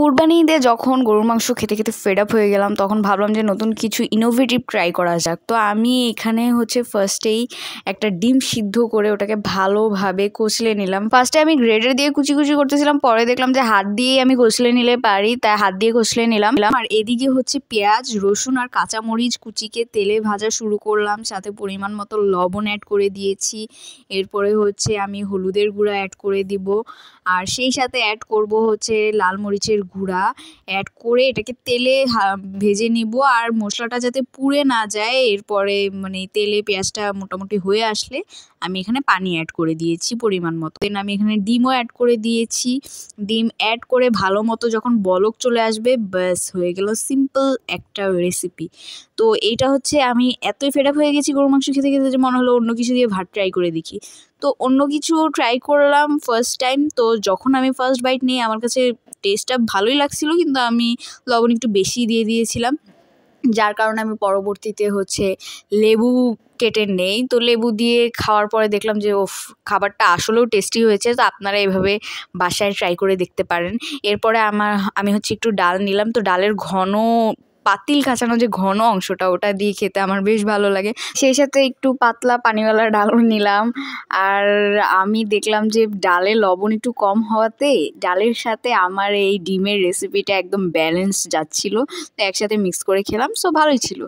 কুরবানি ঈদে যখন গরুর মাংস খেতে খেতে ফেড আপ হয়ে গেলাম তখন ভাবলাম যে নতুন কিছু ইনোভেটিভ ট্রাই করা যাক তো আমি এখানে হচ্ছে ফার্স্টেই একটা ডিম সিদ্ধ করে ওটাকে ভালোভাবে কষলে নিলাম ফার্স্টে আমি গ্রেডার দিয়ে কুচি কুচি করতেছিলাম পরে দেখলাম যে হাত দিয়ে আমি কষলে নিলে পারি তাই হাত দিয়ে কষলে নিলাম আর এদিকে হচ্ছে পেঁয়াজ রসুন আর কাঁচামরিচ কুচিকে তেলে ভাজা শুরু করলাম সাথে পরিমাণ মতো লবণ অ্যাড করে দিয়েছি এরপরে হচ্ছে আমি হলুদের গুঁড়া অ্যাড করে দিব আর সেই সাথে অ্যাড করব হচ্ছে লাল মরিচের গুঁড়া অ্যাড করে এটাকে তেলে ভেজে নেব আর মশলাটা যাতে পুড়ে না যায় এরপরে মানে তেলে পেঁয়াজটা মোটামুটি হয়ে আসলে আমি এখানে পানি অ্যাড করে দিয়েছি পরিমাণ মতো দেন আমি এখানে ডিমও অ্যাড করে দিয়েছি ডিম অ্যাড করে ভালো মতো যখন বলক চলে আসবে ব্যাস হয়ে গেল সিম্পল একটা রেসিপি তো এটা হচ্ছে আমি এতই ফেড হয়ে গেছি গরু মাংস খেতে খেতে যে মনে হলো অন্য কিছু দিয়ে ভাত ট্রাই করে দেখি তো অন্য কিছু ট্রাই করলাম ফার্স্ট টাইম তো যখন আমি ফার্স্ট বাইট নিয়ে আমার কাছে টেস্টটা ভালোই লাগছিলো কিন্তু আমি লবণ একটু বেশি দিয়ে দিয়েছিলাম যার কারণে আমি পরবর্তীতে হচ্ছে লেবু কেটে নেই তো লেবু দিয়ে খাওয়ার পরে দেখলাম যে ওফ খাবারটা আসলেও টেস্টি হয়েছে তো আপনারা এভাবে বাসায় ট্রাই করে দেখতে পারেন এরপরে আমার আমি হচ্ছে একটু ডাল নিলাম তো ডালের ঘন পাতিল কাঁচানো যে ঘন অংশটা ওটা দিয়ে খেতে আমার বেশ ভালো লাগে সেই সাথে একটু পাতলা পানিওয়ালা ডালও নিলাম আর আমি দেখলাম যে ডালে লবণ একটু কম হওয়াতে ডালের সাথে আমার এই ডিমের রেসিপিটা একদম ব্যালেন্স যাচ্ছিল তো একসাথে মিক্স করে খেলাম সো ভালোই ছিল